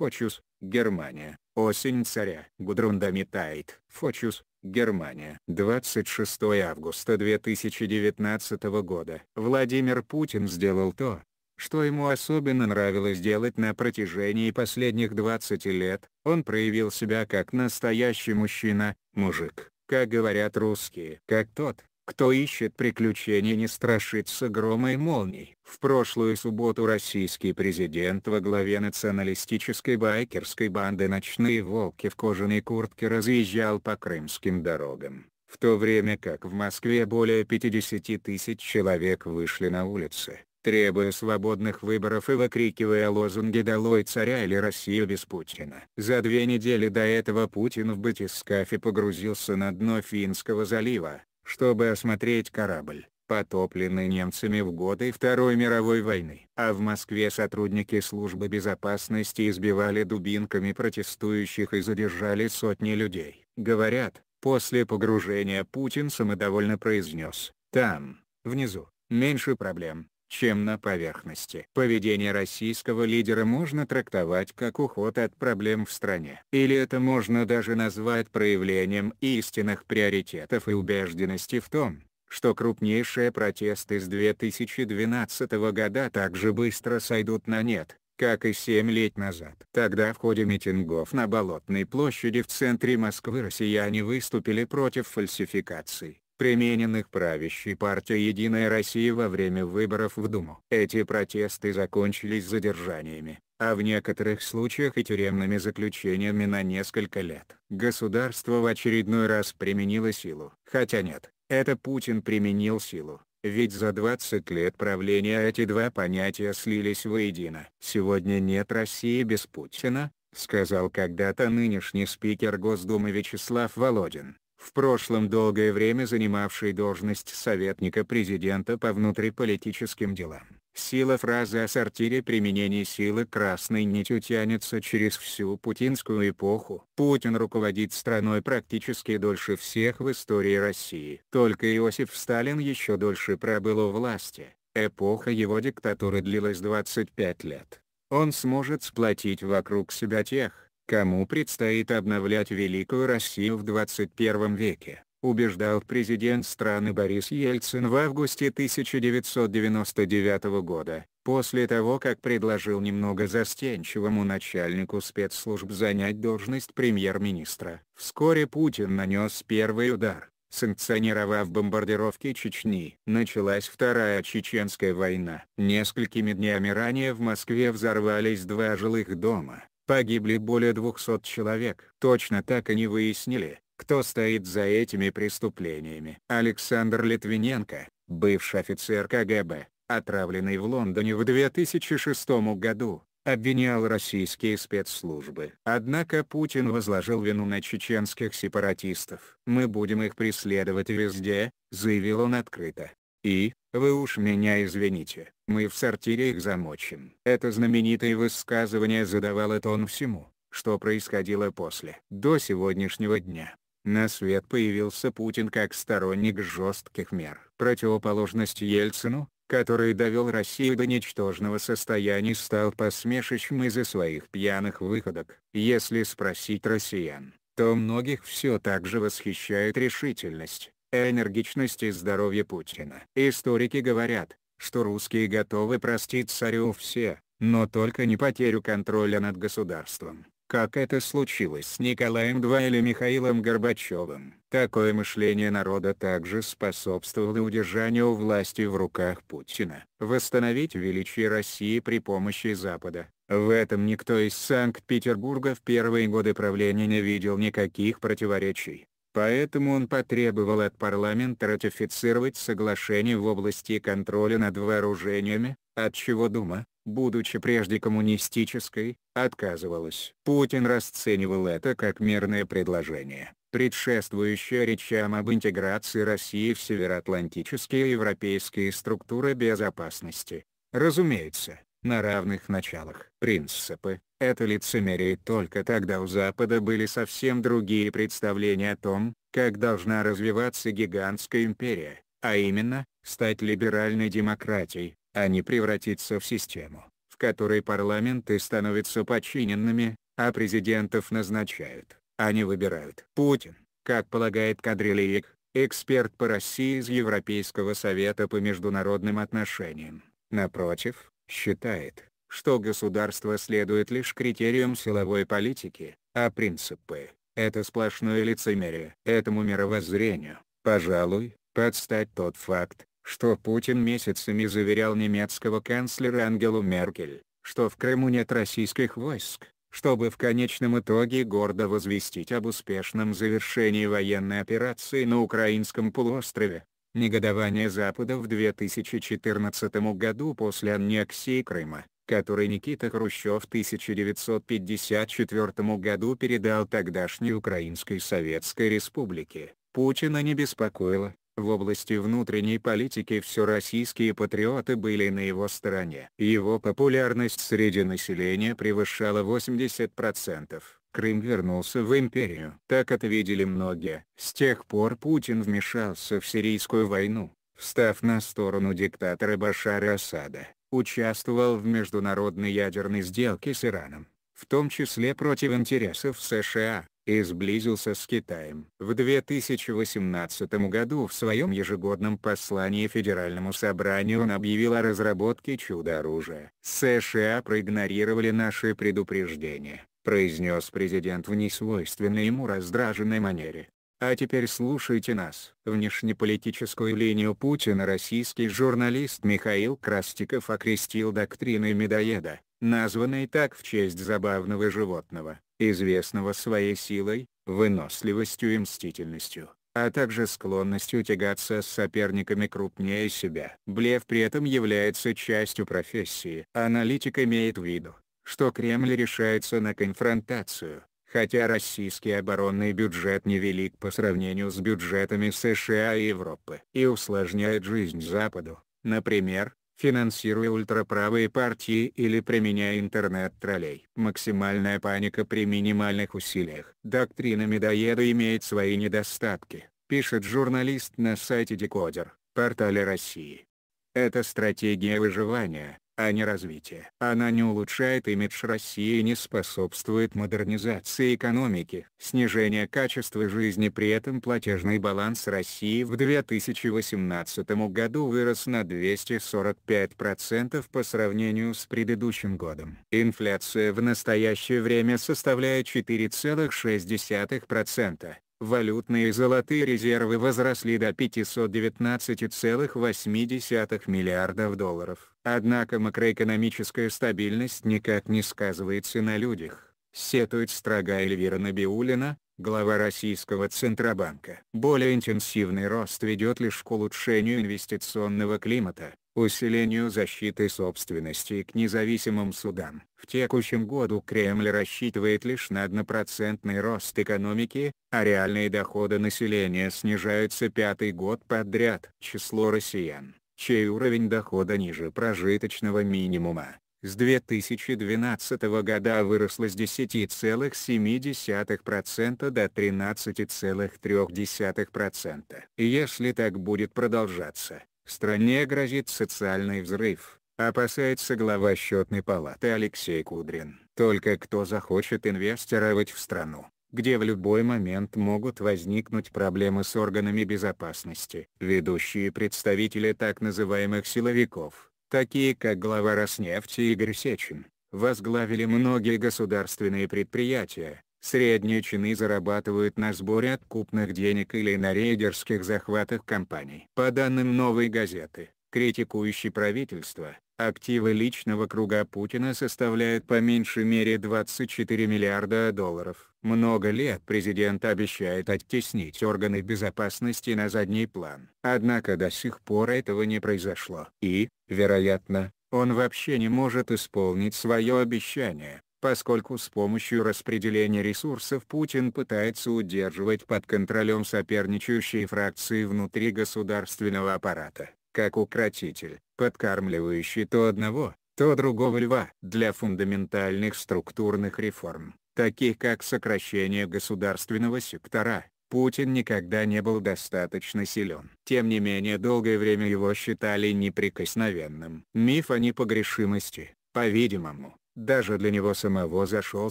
Фочус, Германия. Осень царя. Гудрунда Митайт. Фочус, Германия. 26 августа 2019 года. Владимир Путин сделал то, что ему особенно нравилось делать на протяжении последних 20 лет, он проявил себя как настоящий мужчина, мужик, как говорят русские. Как тот, кто ищет приключения не страшится грома и молний. В прошлую субботу российский президент во главе националистической байкерской банды «Ночные волки» в кожаной куртке разъезжал по крымским дорогам, в то время как в Москве более 50 тысяч человек вышли на улицы, требуя свободных выборов и выкрикивая лозунги «Долой царя» или «Россию без Путина». За две недели до этого Путин в батискафе погрузился на дно Финского залива, чтобы осмотреть корабль, потопленный немцами в годы Второй мировой войны. А в Москве сотрудники службы безопасности избивали дубинками протестующих и задержали сотни людей. Говорят, после погружения Путин самодовольно произнес, там, внизу, меньше проблем, чем на поверхности. Поведение российского лидера можно трактовать как уход от проблем в стране. Или это можно даже назвать проявлением истинных приоритетов и убежденности в том, что крупнейшие протесты с 2012 года так же быстро сойдут на нет, как и 7 лет назад. Тогда в ходе митингов на Болотной площади в центре Москвы россияне выступили против фальсификаций примененных правящей партией «Единая Россия» во время выборов в Думу. Эти протесты закончились задержаниями, а в некоторых случаях и тюремными заключениями на несколько лет. Государство в очередной раз применило силу. Хотя нет, это Путин применил силу. Ведь за 20 лет правления эти два понятия слились воедино. «Сегодня нет России без Путина», — сказал когда-то нынешний спикер Госдумы Вячеслав Володин в прошлом долгое время занимавший должность советника президента по внутриполитическим делам. Сила фразы о сортире применения силы красной нитью тянется через всю путинскую эпоху. Путин руководит страной практически дольше всех в истории России. Только Иосиф Сталин еще дольше пробыл у власти. Эпоха его диктатуры длилась 25 лет. Он сможет сплотить вокруг себя тех, кому предстоит обновлять Великую Россию в 21 веке, убеждал президент страны Борис Ельцин в августе 1999 года, после того как предложил немного застенчивому начальнику спецслужб занять должность премьер-министра. Вскоре Путин нанес первый удар, санкционировав бомбардировки Чечни. Началась Вторая Чеченская война. Несколькими днями ранее в Москве взорвались два жилых дома, Погибли более 200 человек. Точно так и не выяснили, кто стоит за этими преступлениями. Александр Литвиненко, бывший офицер КГБ, отравленный в Лондоне в 2006 году, обвинял российские спецслужбы. Однако Путин возложил вину на чеченских сепаратистов. «Мы будем их преследовать везде», — заявил он открыто. И, вы уж меня извините, мы в сортире их замочим. Это знаменитое высказывание задавало тон всему, что происходило после. До сегодняшнего дня. На свет появился Путин как сторонник жестких мер. Противоположность Ельцину, который довел Россию до ничтожного состояния стал посмешищем из-за своих пьяных выходок. Если спросить россиян, то многих все так же восхищает решительность, Энергичности и здоровья Путина. Историки говорят, что русские готовы простить царю все, но только не потерю контроля над государством, как это случилось с Николаем II или Михаилом Горбачевым. Такое мышление народа также способствовало удержанию власти в руках Путина. Восстановить величие России при помощи Запада. В этом никто из Санкт-Петербурга в первые годы правления не видел никаких противоречий. Поэтому он потребовал от парламента ратифицировать соглашение в области контроля над вооружениями, от чего Дума, будучи прежде коммунистической, отказывалась. Путин расценивал это как мирное предложение, предшествующее речам об интеграции России в североатлантические и европейские структуры безопасности. Разумеется, на равных началах. Принципы, это лицемерие только тогда у Запада были совсем другие представления о том, как должна развиваться гигантская империя, а именно, стать либеральной демократией, а не превратиться в систему, в которой парламенты становятся подчиненными, а президентов назначают, а не выбирают. Путин, как полагает Кадрилиек, эксперт по России из Европейского совета по международным отношениям, напротив, считает, что государство следует лишь критериям силовой политики, а принципы – это сплошное лицемерие. Этому мировоззрению, пожалуй, подстать тот факт, что Путин месяцами заверял немецкого канцлера Ангелу Меркель, что в Крыму нет российских войск, чтобы в конечном итоге гордо возвестить об успешном завершении военной операции на украинском полуострове. Негодование Запада в 2014 году после аннексии Крыма, который Никита Хрущев в 1954 году передал тогдашней Украинской Советской Республике, Путина не беспокоило, в области внутренней политики все российские патриоты были на его стороне. Его популярность среди населения превышала 80%. Крым вернулся в империю. Так это видели многие. С тех пор Путин вмешался в сирийскую войну, встав на сторону диктатора Башара Асада, участвовал в международной ядерной сделке с Ираном, в том числе против интересов США, и сблизился с Китаем. В 2018 году в своем ежегодном послании Федеральному собранию он объявил о разработке чудо-оружия. США проигнорировали наши предупреждения произнес президент в несвойственной ему раздраженной манере. А теперь слушайте нас. Внешнеполитическую линию Путина российский журналист Михаил Крастиков окрестил доктриной медоеда, названной так в честь забавного животного, известного своей силой, выносливостью и мстительностью, а также склонностью тягаться с соперниками крупнее себя. Блеф при этом является частью профессии. Аналитик имеет в виду, что Кремль решается на конфронтацию, хотя российский оборонный бюджет невелик по сравнению с бюджетами США и Европы. И усложняет жизнь Западу, например, финансируя ультраправые партии или применяя интернет-троллей. Максимальная паника при минимальных усилиях. Доктрина медоеда имеет свои недостатки, пишет журналист на сайте Декодер, портале России. Это стратегия выживания, а не развитие. Она не улучшает имидж России и не способствует модернизации экономики. Снижение качества жизни при этом платежный баланс России в 2018 году вырос на 245% по сравнению с предыдущим годом. Инфляция в настоящее время составляет 4,6% валютные и золотые резервы возросли до 519,8 миллиардов долларов. Однако макроэкономическая стабильность никак не сказывается на людях, сетует строга Эльвира Набиулина, глава российского Центробанка. Более интенсивный рост ведет лишь к улучшению инвестиционного климата, усилению защиты собственности и к независимым судам. В текущем году Кремль рассчитывает лишь на однопроцентный рост экономики, а реальные доходы населения снижаются пятый год подряд. Число россиян, чей уровень дохода ниже прожиточного минимума, с 2012 года выросло с 10,7% до 13,3%. Если так будет продолжаться, Стране грозит социальный взрыв, опасается глава счетной палаты Алексей Кудрин. Только кто захочет инвестировать в страну, где в любой момент могут возникнуть проблемы с органами безопасности. Ведущие представители так называемых силовиков, такие как глава Роснефти Игорь Сечин, возглавили многие государственные предприятия, Средние чины зарабатывают на сборе откупных денег или на рейдерских захватах компаний. По данным «Новой газеты», критикующей правительство, активы личного круга Путина составляют по меньшей мере 24 миллиарда долларов. Много лет президент обещает оттеснить органы безопасности на задний план. Однако до сих пор этого не произошло. И, вероятно, он вообще не может исполнить свое обещание поскольку с помощью распределения ресурсов Путин пытается удерживать под контролем соперничающие фракции внутри государственного аппарата, как укротитель, подкармливающий то одного, то другого льва. Для фундаментальных структурных реформ, таких как сокращение государственного сектора, Путин никогда не был достаточно силен. Тем не менее долгое время его считали неприкосновенным. Миф о непогрешимости, по-видимому, даже для него самого зашел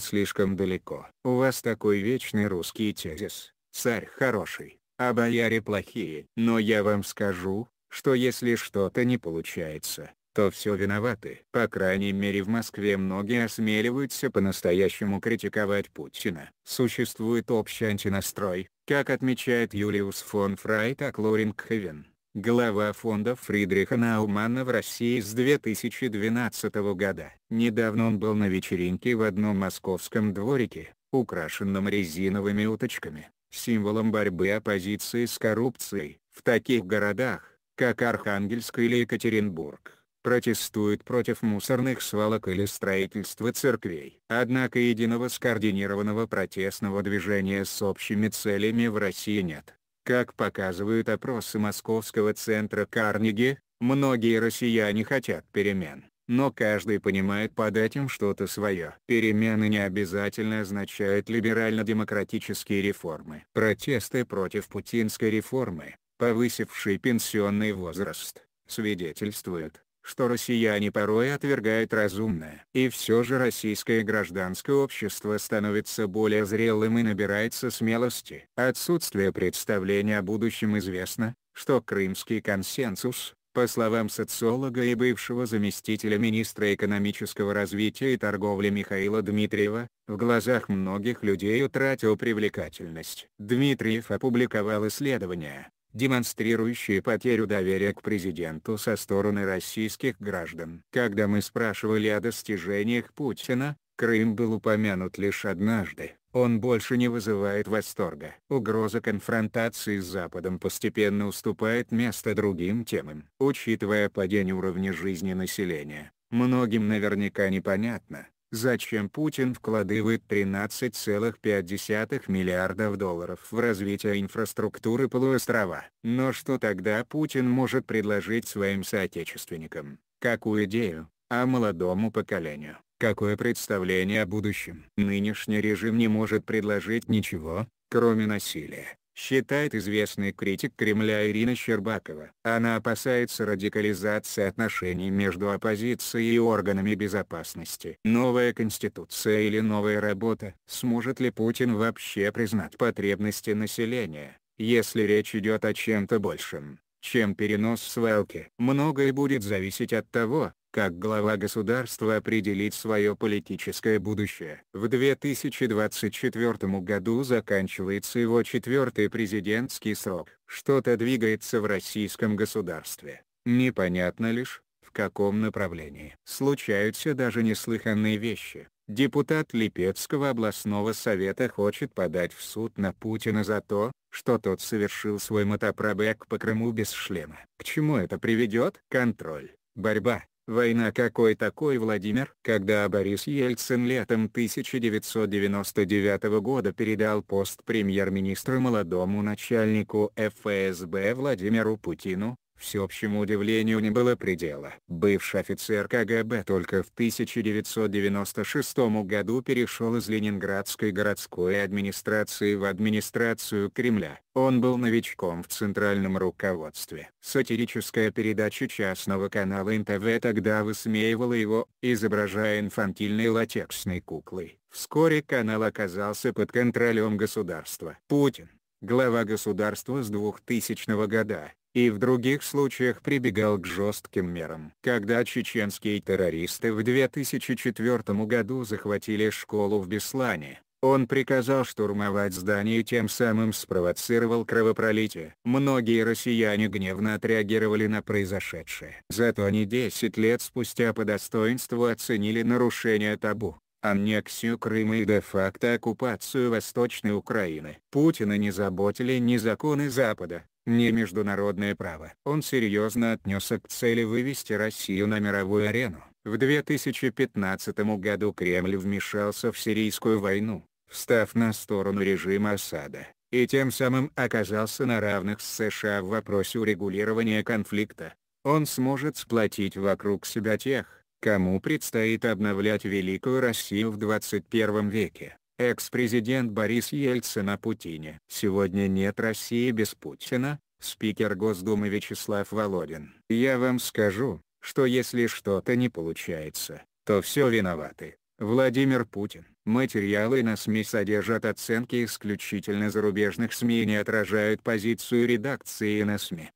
слишком далеко. У вас такой вечный русский тезис, царь хороший, а бояре плохие. Но я вам скажу, что если что-то не получается, то все виноваты. По крайней мере в Москве многие осмеливаются по-настоящему критиковать Путина. Существует общий антинастрой, как отмечает Юлиус фон Фрай так Лоринг Хевен глава фонда Фридриха Наумана в России с 2012 года. Недавно он был на вечеринке в одном московском дворике, украшенном резиновыми уточками, символом борьбы оппозиции с коррупцией. В таких городах, как Архангельск или Екатеринбург, протестуют против мусорных свалок или строительства церквей. Однако единого скоординированного протестного движения с общими целями в России нет. Как показывают опросы московского центра Карнеги, многие россияне хотят перемен, но каждый понимает под этим что-то свое. Перемены не обязательно означают либерально-демократические реформы. Протесты против путинской реформы, повысившей пенсионный возраст, свидетельствуют, что россияне порой отвергают разумное. И все же российское гражданское общество становится более зрелым и набирается смелости. Отсутствие представления о будущем известно, что Крымский консенсус, по словам социолога и бывшего заместителя министра экономического развития и торговли Михаила Дмитриева, в глазах многих людей утратил привлекательность. Дмитриев опубликовал исследование, демонстрирующие потерю доверия к президенту со стороны российских граждан. Когда мы спрашивали о достижениях Путина, Крым был упомянут лишь однажды. Он больше не вызывает восторга. Угроза конфронтации с Западом постепенно уступает место другим темам. Учитывая падение уровня жизни населения, многим наверняка непонятно, зачем Путин вкладывает 13,5 миллиардов долларов в развитие инфраструктуры полуострова. Но что тогда Путин может предложить своим соотечественникам? Какую идею? А молодому поколению? Какое представление о будущем? Нынешний режим не может предложить ничего, кроме насилия, считает известный критик Кремля Ирина Щербакова. Она опасается радикализации отношений между оппозицией и органами безопасности. Новая конституция или новая работа? Сможет ли Путин вообще признать потребности населения, если речь идет о чем-то большем? чем перенос свалки. Многое будет зависеть от того, как глава государства определить свое политическое будущее. В 2024 году заканчивается его четвертый президентский срок. Что-то двигается в российском государстве, непонятно лишь, в каком направлении. Случаются даже неслыханные вещи. Депутат Липецкого областного совета хочет подать в суд на Путина за то, что тот совершил свой мотопробег по Крыму без шлема. К чему это приведет? Контроль, борьба, Война какой такой Владимир? Когда Борис Ельцин летом 1999 года передал пост премьер-министра молодому начальнику ФСБ Владимиру Путину, Всеобщему удивлению не было предела. Бывший офицер КГБ только в 1996 году перешел из Ленинградской городской администрации в администрацию Кремля. Он был новичком в центральном руководстве. Сатирическая передача частного канала НТВ тогда высмеивала его, изображая инфантильной латексной куклой. Вскоре канал оказался под контролем государства. Путин глава государства с 2000 года, и в других случаях прибегал к жестким мерам. Когда чеченские террористы в 2004 году захватили школу в Беслане, он приказал штурмовать здание и тем самым спровоцировал кровопролитие. Многие россияне гневно отреагировали на произошедшее. Зато они 10 лет спустя по достоинству оценили нарушение табу аннексию Крыма и де-факто оккупацию Восточной Украины. Путина не заботили ни законы Запада, не международное право. Он серьезно отнесся к цели вывести Россию на мировую арену. В 2015 году Кремль вмешался в сирийскую войну, встав на сторону режима Асада, и тем самым оказался на равных с США в вопросе урегулирования конфликта. Он сможет сплотить вокруг себя тех, кому предстоит обновлять Великую Россию в 21 веке. Экс-президент Борис Ельцин о Путине. Сегодня нет России без Путина, спикер Госдумы Вячеслав Володин. Я вам скажу, что если что-то не получается, то все виноваты. Владимир Путин. Материалы на СМИ содержат оценки исключительно зарубежных СМИ и не отражают позицию редакции на СМИ.